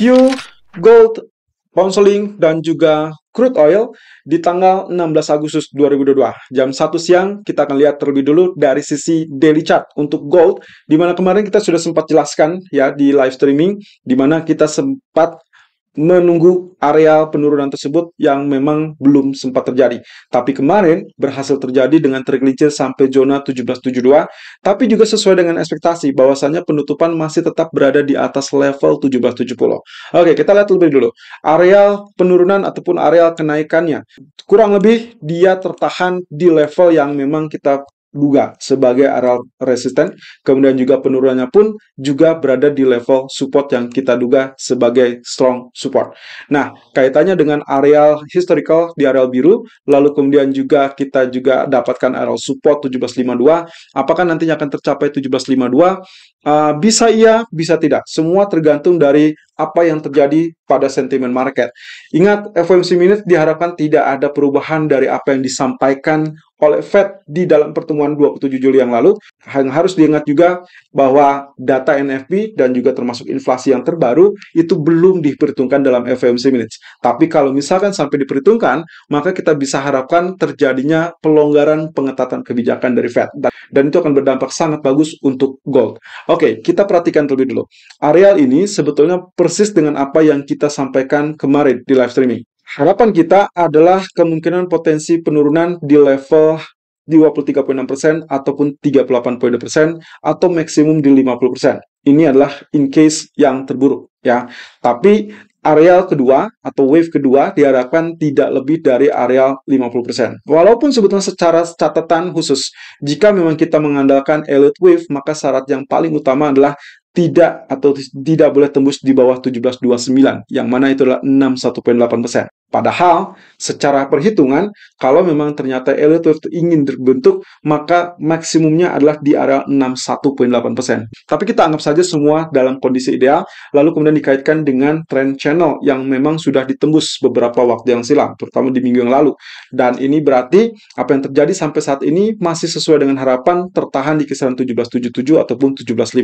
view gold, ponseling dan juga crude oil di tanggal 16 Agustus 2022. Jam 1 siang kita akan lihat terlebih dulu dari sisi daily chart untuk gold, di mana kemarin kita sudah sempat jelaskan ya di live streaming, di mana kita sempat menunggu area penurunan tersebut yang memang belum sempat terjadi. Tapi kemarin berhasil terjadi dengan tergelincir sampai zona 1772, tapi juga sesuai dengan ekspektasi bahwasannya penutupan masih tetap berada di atas level 1770. Oke, kita lihat lebih dulu. Areal penurunan ataupun areal kenaikannya. Kurang lebih dia tertahan di level yang memang kita juga sebagai area resisten. Kemudian juga penurunannya pun juga berada di level support yang kita duga sebagai strong support. Nah, kaitannya dengan areal historical di areal biru, lalu kemudian juga kita juga dapatkan areal support 1752. Apakah nantinya akan tercapai 1752? Uh, ah, bisa iya, bisa tidak. Semua tergantung dari apa yang terjadi pada sentimen market. Ingat, FOMC Minute diharapkan tidak ada perubahan dari apa yang disampaikan oleh Fed di dalam pertemuan 27 Juli yang lalu. Yang harus diingat juga bahwa data NFP dan juga termasuk inflasi yang terbaru itu belum diperhitungkan dalam FOMC minutes. Tapi kalau misalkan sampai diperhitungkan, maka kita bisa harapkan terjadinya pelonggaran pengetatan kebijakan dari Fed dan, itu akan berdampak sangat bagus untuk gold. Oke, kita perhatikan terlebih dulu. Areal ini sebetulnya persis dengan apa yang kita sampaikan kemarin di live streaming. Harapan kita adalah kemungkinan potensi penurunan di level 23.6% ataupun 38.2% atau maksimum di 50%. Ini adalah in case yang terburuk ya. Tapi areal kedua atau wave kedua diharapkan tidak lebih dari areal 50%. Walaupun sebetulnya secara catatan khusus, jika memang kita mengandalkan elite wave, maka syarat yang paling utama adalah tidak atau tidak boleh tembus di bawah 1729, yang mana itu adalah 61.8%. Padahal secara perhitungan kalau memang ternyata Elliott wave ingin terbentuk maka maksimumnya adalah di area 61.8%. Tapi kita anggap saja semua dalam kondisi ideal lalu kemudian dikaitkan dengan trend channel yang memang sudah ditembus beberapa waktu yang silam terutama di minggu yang lalu. Dan ini berarti apa yang terjadi sampai saat ini masih sesuai dengan harapan tertahan di kisaran 1777 ataupun 1759.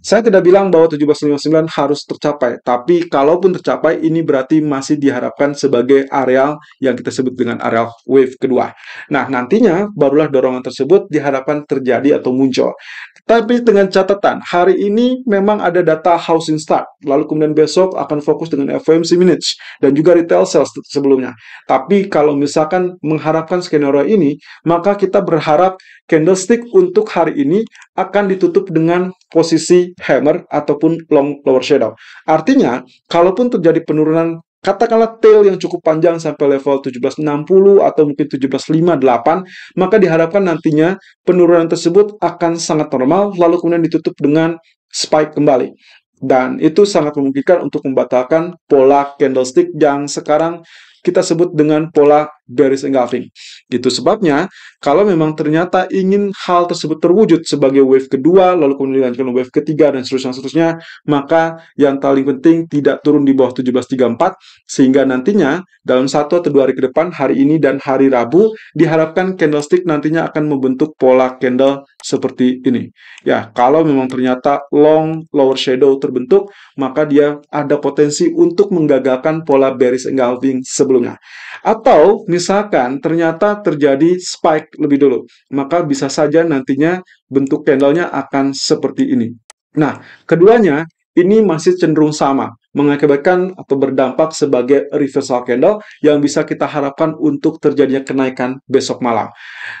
Saya tidak bilang bahwa 1759 harus tercapai, tapi kalaupun tercapai, ini berarti masih diharapkan sebagai areal yang kita sebut dengan areal wave kedua. Nah, nantinya barulah dorongan tersebut diharapkan terjadi atau muncul. Tapi dengan catatan, hari ini memang ada data housing start, lalu kemudian besok akan fokus dengan FOMC minutes dan juga retail sales sebelumnya. Tapi kalau misalkan mengharapkan skenario ini, maka kita berharap candlestick untuk hari ini akan ditutup dengan posisi hammer ataupun long lower shadow. Artinya, kalaupun terjadi penurunan katakanlah tail yang cukup panjang sampai level 1760 atau mungkin 1758, maka diharapkan nantinya penurunan tersebut akan sangat normal, lalu kemudian ditutup dengan spike kembali. Dan itu sangat memungkinkan untuk membatalkan pola candlestick yang sekarang kita sebut dengan pola garis engulfing. Gitu sebabnya, kalau memang ternyata ingin hal tersebut terwujud sebagai wave kedua, lalu kemudian dilanjutkan wave ketiga, dan seterusnya, seterusnya, maka yang paling penting tidak turun di bawah 1734, sehingga nantinya dalam satu atau dua hari ke depan, hari ini dan hari Rabu, diharapkan candlestick nantinya akan membentuk pola candle seperti ini. Ya, kalau memang ternyata long lower shadow terbentuk, maka dia ada potensi untuk menggagalkan pola bearish engulfing sebelumnya. Atau, misalnya, misalkan ternyata terjadi spike lebih dulu. Maka bisa saja nantinya bentuk candlenya akan seperti ini. Nah, keduanya ini masih cenderung sama, mengakibatkan atau berdampak sebagai reversal candle yang bisa kita harapkan untuk terjadinya kenaikan besok malam.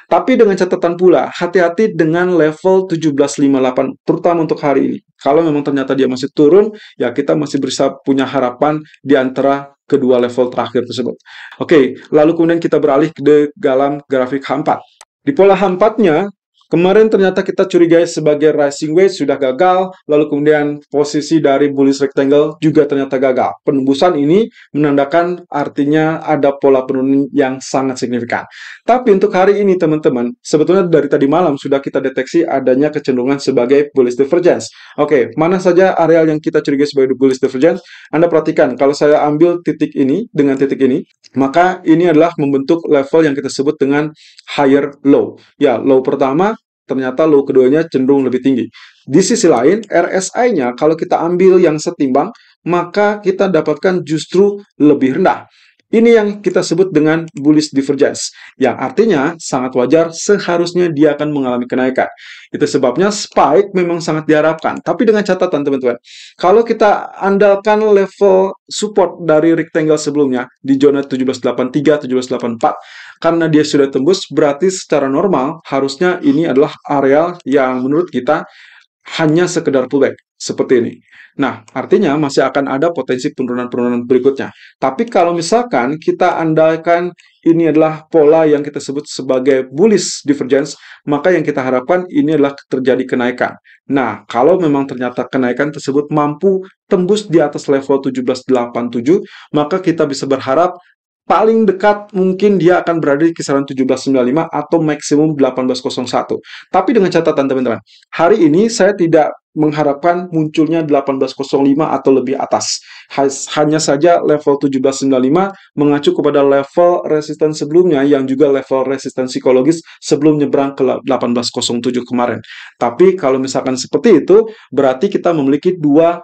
Tapi dengan catatan pula, hati-hati dengan level 1758, terutama untuk hari ini. Kalau memang ternyata dia masih turun, ya kita masih bisa punya harapan di antara kedua level terakhir tersebut. Oke, lalu kemudian kita beralih ke dalam grafik H4. Di pola H4-nya, Kemarin ternyata kita curigai sebagai rising wedge sudah gagal, lalu kemudian posisi dari bullish rectangle juga ternyata gagal. Penembusan ini menandakan artinya ada pola penurunan yang sangat signifikan. Tapi untuk hari ini teman-teman, sebetulnya dari tadi malam sudah kita deteksi adanya kecenderungan sebagai bullish divergence. Oke, mana saja areal yang kita curigai sebagai bullish divergence? Anda perhatikan, kalau saya ambil titik ini dengan titik ini, maka ini adalah membentuk level yang kita sebut dengan higher low. Ya, low pertama ternyata low keduanya cenderung lebih tinggi. Di sisi lain, RSI-nya kalau kita ambil yang setimbang, maka kita dapatkan justru lebih rendah. Ini yang kita sebut dengan bullish divergence, yang artinya sangat wajar seharusnya dia akan mengalami kenaikan. Itu sebabnya spike memang sangat diharapkan. Tapi dengan catatan teman-teman, kalau kita andalkan level support dari rectangle sebelumnya di zona 1783, 1784, karena dia sudah tembus, berarti secara normal harusnya ini adalah areal yang menurut kita hanya sekedar pullback seperti ini. Nah, artinya masih akan ada potensi penurunan-penurunan berikutnya. Tapi kalau misalkan kita andalkan ini adalah pola yang kita sebut sebagai bullish divergence, maka yang kita harapkan ini adalah terjadi kenaikan. Nah, kalau memang ternyata kenaikan tersebut mampu tembus di atas level 1787, maka kita bisa berharap paling dekat mungkin dia akan berada di kisaran 1795 atau maksimum 1801. Tapi dengan catatan teman-teman, hari ini saya tidak mengharapkan munculnya 1805 atau lebih atas. Hanya saja level 1795 mengacu kepada level resisten sebelumnya yang juga level resisten psikologis sebelum nyebrang ke 1807 kemarin. Tapi kalau misalkan seperti itu, berarti kita memiliki dua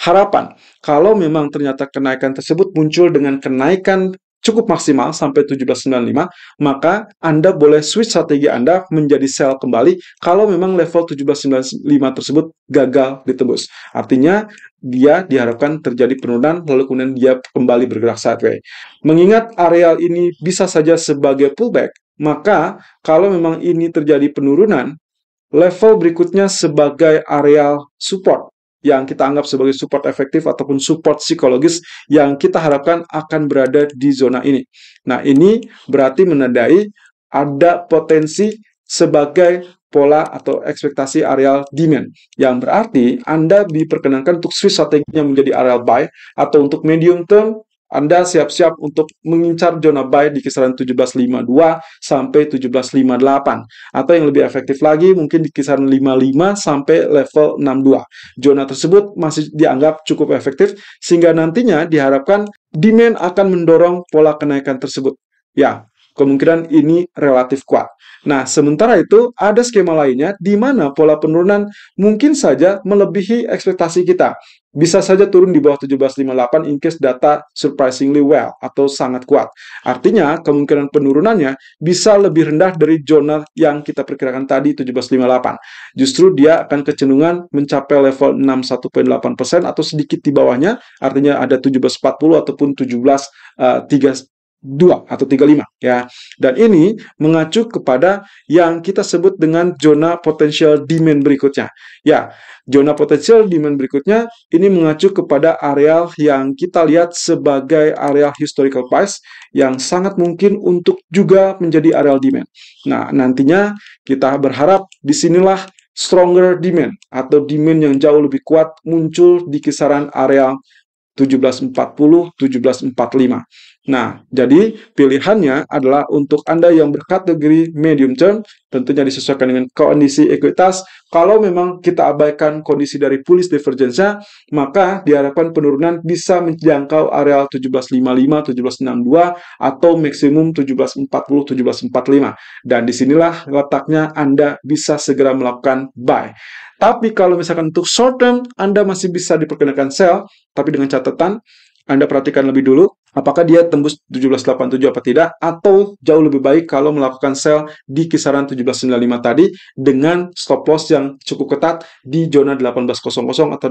harapan. Kalau memang ternyata kenaikan tersebut muncul dengan kenaikan cukup maksimal sampai 1795, maka Anda boleh switch strategi Anda menjadi sell kembali kalau memang level 1795 tersebut gagal ditembus. Artinya dia diharapkan terjadi penurunan lalu kemudian dia kembali bergerak sideways. Mengingat areal ini bisa saja sebagai pullback, maka kalau memang ini terjadi penurunan, level berikutnya sebagai areal support yang kita anggap sebagai support efektif ataupun support psikologis yang kita harapkan akan berada di zona ini. Nah, ini berarti menandai ada potensi sebagai pola atau ekspektasi areal demand yang berarti Anda diperkenankan untuk switch strateginya menjadi areal buy atau untuk medium term anda siap-siap untuk mengincar zona buy di kisaran 1752 sampai 1758 atau yang lebih efektif lagi mungkin di kisaran 55 sampai level 62. Zona tersebut masih dianggap cukup efektif sehingga nantinya diharapkan demand akan mendorong pola kenaikan tersebut. Ya, Kemungkinan ini relatif kuat. Nah, sementara itu ada skema lainnya di mana pola penurunan mungkin saja melebihi ekspektasi kita. Bisa saja turun di bawah 1758 in case data surprisingly well atau sangat kuat. Artinya, kemungkinan penurunannya bisa lebih rendah dari zona yang kita perkirakan tadi 1758. Justru dia akan kecenderungan mencapai level 61.8% atau sedikit di bawahnya, artinya ada 1740 ataupun 17 uh, 3 2 atau 35 ya. Dan ini mengacu kepada yang kita sebut dengan zona potensial demand berikutnya. Ya, zona potensial demand berikutnya ini mengacu kepada areal yang kita lihat sebagai areal historical price yang sangat mungkin untuk juga menjadi areal demand. Nah, nantinya kita berharap disinilah stronger demand atau demand yang jauh lebih kuat muncul di kisaran areal 1740 1745. Nah, jadi pilihannya adalah untuk Anda yang berkategori medium term, tentunya disesuaikan dengan kondisi ekuitas. Kalau memang kita abaikan kondisi dari bullish divergence maka diharapkan penurunan bisa menjangkau areal 1755, 1762, atau maksimum 1740, 1745. Dan disinilah letaknya Anda bisa segera melakukan buy. Tapi kalau misalkan untuk short term, Anda masih bisa diperkenalkan sell, tapi dengan catatan, Anda perhatikan lebih dulu, apakah dia tembus 1787 apa tidak atau jauh lebih baik kalau melakukan sell di kisaran 1795 tadi dengan stop loss yang cukup ketat di zona 1800 atau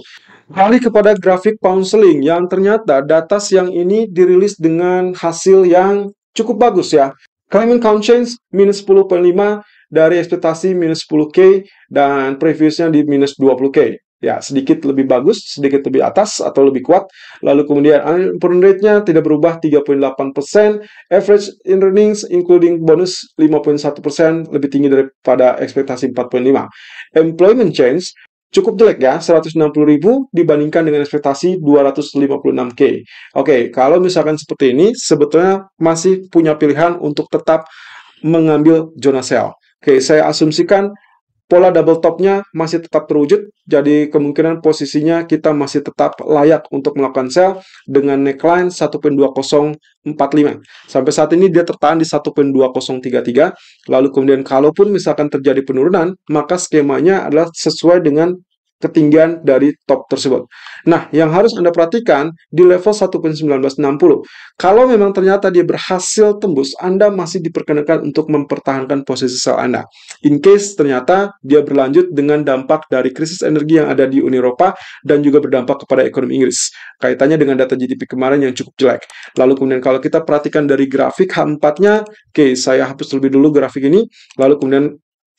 1801. Kali kepada grafik pound yang ternyata data siang ini dirilis dengan hasil yang cukup bagus ya. Climate count change minus 10.5 dari ekspektasi minus 10K dan previousnya di minus 20K ya sedikit lebih bagus, sedikit lebih atas atau lebih kuat. Lalu kemudian unemployment rate-nya tidak berubah 3.8%, average in earnings including bonus 5.1% lebih tinggi daripada ekspektasi 4.5. Employment change cukup jelek ya, 160 dibandingkan dengan ekspektasi 256K. Oke, kalau misalkan seperti ini, sebetulnya masih punya pilihan untuk tetap mengambil zona sell. Oke, saya asumsikan pola double topnya masih tetap terwujud, jadi kemungkinan posisinya kita masih tetap layak untuk melakukan sell dengan neckline 1.2045. Sampai saat ini dia tertahan di 1.2033, lalu kemudian kalaupun misalkan terjadi penurunan, maka skemanya adalah sesuai dengan ketinggian dari top tersebut. Nah, yang harus Anda perhatikan di level 1.1960. Kalau memang ternyata dia berhasil tembus, Anda masih diperkenankan untuk mempertahankan posisi sel Anda. In case ternyata dia berlanjut dengan dampak dari krisis energi yang ada di Uni Eropa dan juga berdampak kepada ekonomi Inggris. Kaitannya dengan data GDP kemarin yang cukup jelek. Lalu kemudian kalau kita perhatikan dari grafik H4-nya, oke, okay, saya hapus lebih dulu grafik ini, lalu kemudian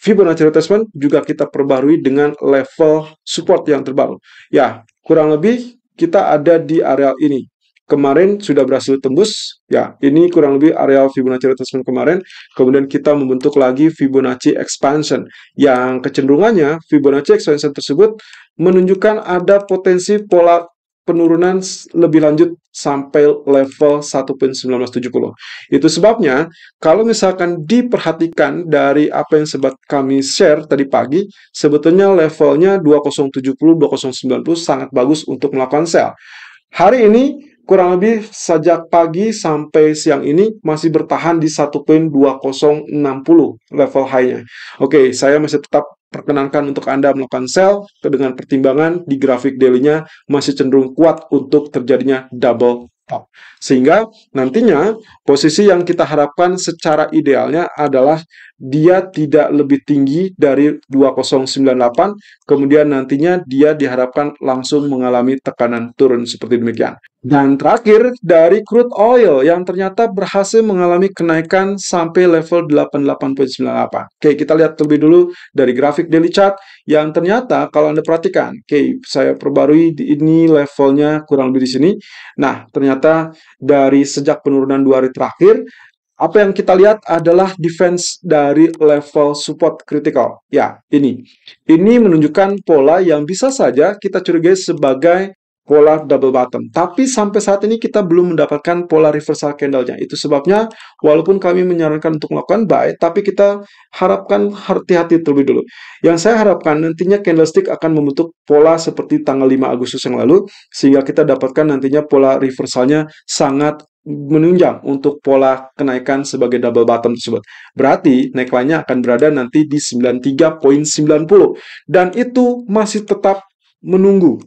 Fibonacci retracement juga kita perbarui dengan level support yang terbaru. Ya, kurang lebih kita ada di areal ini. Kemarin sudah berhasil tembus, ya ini kurang lebih areal Fibonacci retracement kemarin. Kemudian kita membentuk lagi Fibonacci expansion yang kecenderungannya Fibonacci expansion tersebut menunjukkan ada potensi pola penurunan lebih lanjut sampai level 1.1970. Itu sebabnya kalau misalkan diperhatikan dari apa yang sebab kami share tadi pagi, sebetulnya levelnya 2070 2090 sangat bagus untuk melakukan sell. Hari ini kurang lebih sejak pagi sampai siang ini masih bertahan di 1.2060 level high-nya. Oke, saya masih tetap perkenankan untuk Anda melakukan sell dengan pertimbangan di grafik daily-nya masih cenderung kuat untuk terjadinya double top. Sehingga nantinya posisi yang kita harapkan secara idealnya adalah dia tidak lebih tinggi dari 2098, kemudian nantinya dia diharapkan langsung mengalami tekanan turun seperti demikian. Dan terakhir dari crude oil yang ternyata berhasil mengalami kenaikan sampai level 88.98. Oke, kita lihat terlebih dulu dari grafik daily chart yang ternyata kalau Anda perhatikan, oke, saya perbarui ini levelnya kurang lebih di sini. Nah, ternyata dari sejak penurunan dua hari terakhir, apa yang kita lihat adalah defense dari level support critical. Ya, ini. Ini menunjukkan pola yang bisa saja kita curigai sebagai pola double bottom. Tapi sampai saat ini kita belum mendapatkan pola reversal candle-nya. Itu sebabnya walaupun kami menyarankan untuk melakukan buy, tapi kita harapkan hati-hati terlebih dulu. Yang saya harapkan nantinya candlestick akan membentuk pola seperti tanggal 5 Agustus yang lalu, sehingga kita dapatkan nantinya pola reversalnya sangat menunjang untuk pola kenaikan sebagai double bottom tersebut. Berarti neckline-nya akan berada nanti di 93.90 dan itu masih tetap menunggu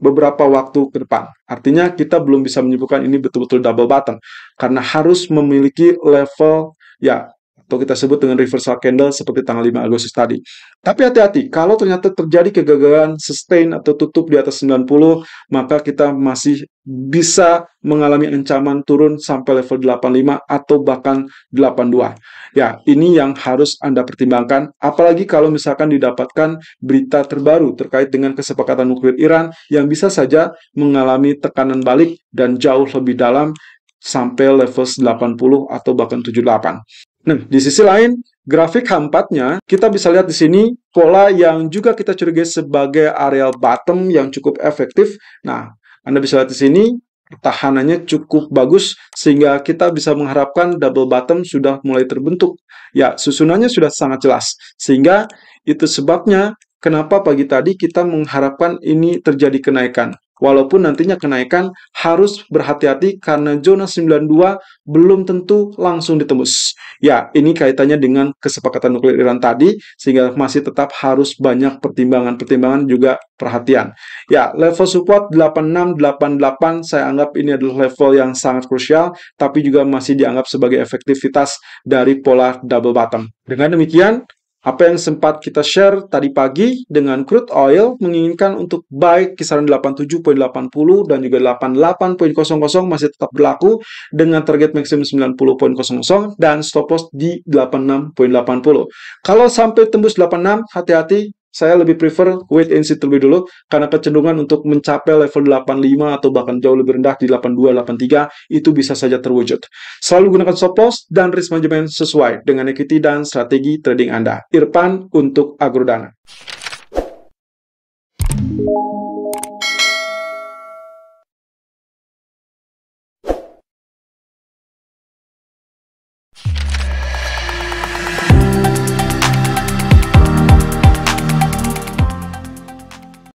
beberapa waktu ke depan. Artinya kita belum bisa menyimpulkan ini betul-betul double bottom karena harus memiliki level ya atau kita sebut dengan reversal candle seperti tanggal 5 Agustus tadi. Tapi hati-hati, kalau ternyata terjadi kegagalan sustain atau tutup di atas 90, maka kita masih bisa mengalami ancaman turun sampai level 85 atau bahkan 82. Ya, ini yang harus Anda pertimbangkan, apalagi kalau misalkan didapatkan berita terbaru terkait dengan kesepakatan nuklir Iran yang bisa saja mengalami tekanan balik dan jauh lebih dalam sampai level 80 atau bahkan 78. Nah, di sisi lain, grafik H4-nya, kita bisa lihat di sini pola yang juga kita curigai sebagai areal bottom yang cukup efektif. Nah, Anda bisa lihat di sini, tahanannya cukup bagus sehingga kita bisa mengharapkan double bottom sudah mulai terbentuk. Ya, susunannya sudah sangat jelas. Sehingga itu sebabnya kenapa pagi tadi kita mengharapkan ini terjadi kenaikan. Walaupun nantinya kenaikan harus berhati-hati karena zona 92 belum tentu langsung ditembus. Ya, ini kaitannya dengan kesepakatan nuklir Iran tadi, sehingga masih tetap harus banyak pertimbangan-pertimbangan juga perhatian. Ya, level support 8688 saya anggap ini adalah level yang sangat krusial, tapi juga masih dianggap sebagai efektivitas dari pola double bottom. Dengan demikian, apa yang sempat kita share tadi pagi dengan crude oil menginginkan untuk baik kisaran 87.80 dan juga 88.00 masih tetap berlaku dengan target maksimum 90.00 dan stop loss di 86.80. Kalau sampai tembus 86, hati-hati saya lebih prefer wait and see terlebih dulu karena kecenderungan untuk mencapai level 85 atau bahkan jauh lebih rendah di 82, 83 itu bisa saja terwujud. Selalu gunakan stop loss dan risk management sesuai dengan equity dan strategi trading Anda. Irfan untuk Agrodana.